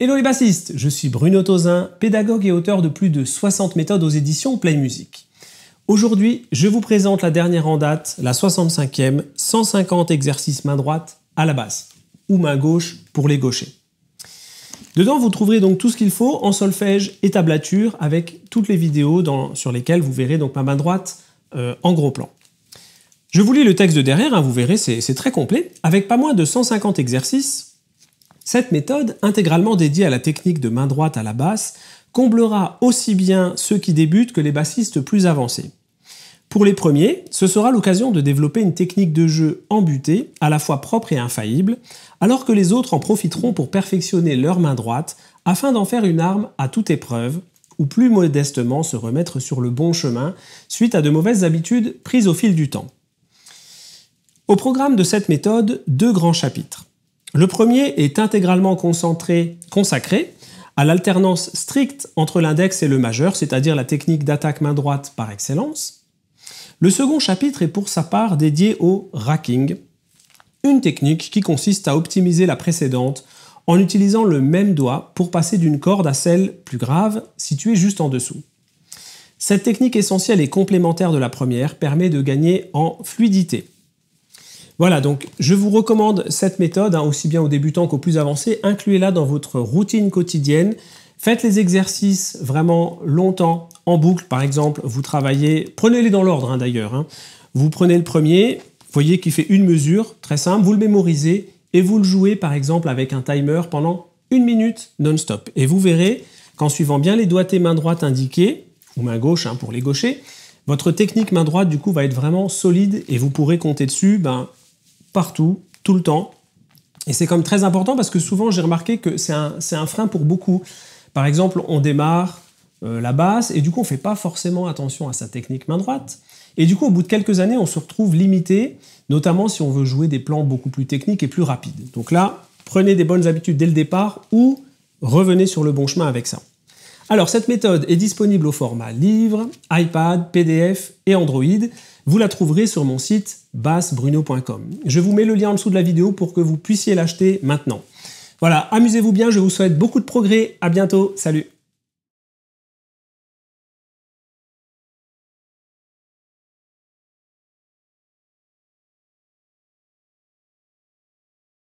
Hello les bassistes, je suis Bruno Tosin, pédagogue et auteur de plus de 60 méthodes aux éditions Play Music. Aujourd'hui, je vous présente la dernière en date, la 65e, 150 exercices main droite à la basse, ou main gauche pour les gauchers. Dedans, vous trouverez donc tout ce qu'il faut en solfège et tablature avec toutes les vidéos dans, sur lesquelles vous verrez donc ma main droite euh, en gros plan. Je vous lis le texte de derrière, hein, vous verrez, c'est très complet, avec pas moins de 150 exercices cette méthode, intégralement dédiée à la technique de main droite à la basse, comblera aussi bien ceux qui débutent que les bassistes plus avancés. Pour les premiers, ce sera l'occasion de développer une technique de jeu embutée, à la fois propre et infaillible, alors que les autres en profiteront pour perfectionner leur main droite afin d'en faire une arme à toute épreuve, ou plus modestement se remettre sur le bon chemin suite à de mauvaises habitudes prises au fil du temps. Au programme de cette méthode, deux grands chapitres. Le premier est intégralement concentré, consacré à l'alternance stricte entre l'index et le majeur, c'est-à-dire la technique d'attaque main droite par excellence. Le second chapitre est pour sa part dédié au racking, une technique qui consiste à optimiser la précédente en utilisant le même doigt pour passer d'une corde à celle plus grave située juste en dessous. Cette technique essentielle et complémentaire de la première permet de gagner en fluidité. Voilà, donc je vous recommande cette méthode, hein, aussi bien aux débutants qu'aux plus avancés. Incluez-la dans votre routine quotidienne. Faites les exercices vraiment longtemps, en boucle par exemple. Vous travaillez, prenez-les dans l'ordre hein, d'ailleurs. Hein. Vous prenez le premier, voyez qu'il fait une mesure, très simple, vous le mémorisez et vous le jouez par exemple avec un timer pendant une minute non-stop. Et vous verrez qu'en suivant bien les doigts et main droite indiqués, ou main gauche pour les gauchers, votre technique main droite du coup va être vraiment solide et vous pourrez compter dessus ben, partout, tout le temps. Et c'est comme très important parce que souvent j'ai remarqué que c'est un, frein pour beaucoup. Par exemple, on démarre euh, la basse et du coup on ne fait pas forcément attention à sa technique main droite. Et du coup au bout de quelques années on se retrouve limité, notamment si on veut jouer des plans beaucoup plus techniques et plus rapides. Donc là, prenez des bonnes habitudes dès le départ ou revenez sur le bon chemin avec ça. Alors cette méthode est disponible au format livre, iPad, PDF et Android. Vous la trouverez sur mon site bassbruno.com. Je vous mets le lien en dessous de la vidéo pour que vous puissiez l'acheter maintenant. Voilà, amusez-vous bien, je vous souhaite beaucoup de progrès, à bientôt, salut